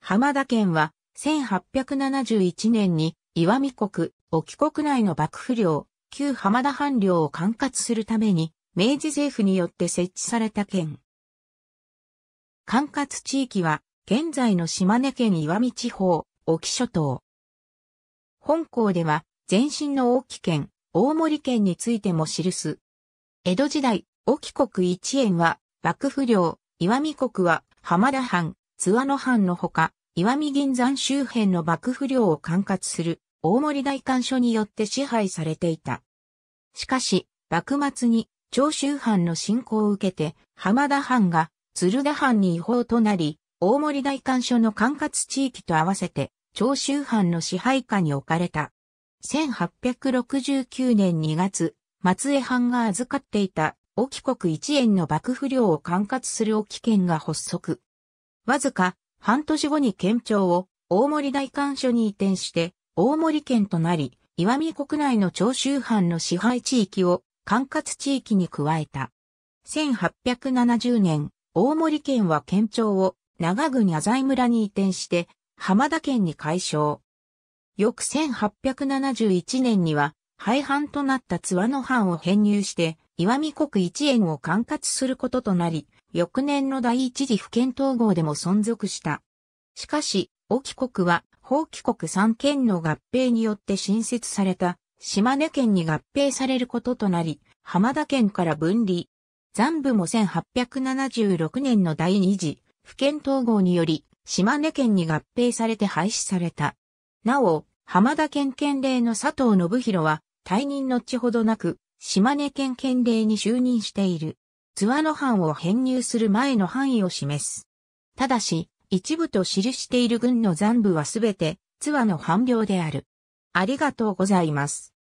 浜田県は、1871年に、岩見国、沖国内の幕府領、旧浜田藩領を管轄するために、明治政府によって設置された県。管轄地域は、現在の島根県岩見地方、沖諸島。本校では、前身の大木県、大森県についても記す。江戸時代、沖国一円は、幕府領、岩見国は、浜田藩、津和野藩のほか、岩見銀山周辺の幕府領を管轄する大森大官所によって支配されていた。しかし、幕末に長州藩の侵攻を受けて、浜田藩が鶴田藩に違法となり、大森大官所の管轄地域と合わせて、長州藩の支配下に置かれた。1869年2月、松江藩が預かっていた、沖国一円の幕府領を管轄する沖県が発足。わずか半年後に県庁を大森大官所に移転して大森県となり、岩見国内の長州藩の支配地域を管轄地域に加えた。1870年、大森県は県庁を長郡浅井村に移転して浜田県に改称。翌1871年には廃藩となった津和野藩を編入して岩見国一円を管轄することとなり、翌年の第一次府県統合でも存続した。しかし、沖国は、法規国三県の合併によって新設された、島根県に合併されることとなり、浜田県から分離。残部も1876年の第二次、府県統合により、島根県に合併されて廃止された。なお、浜田県県令の佐藤信弘は、退任のちほどなく、島根県県令に就任している。津和野藩を編入する前の範囲を示す。ただし、一部と記している軍の残部はすべて、津和の藩領である。ありがとうございます。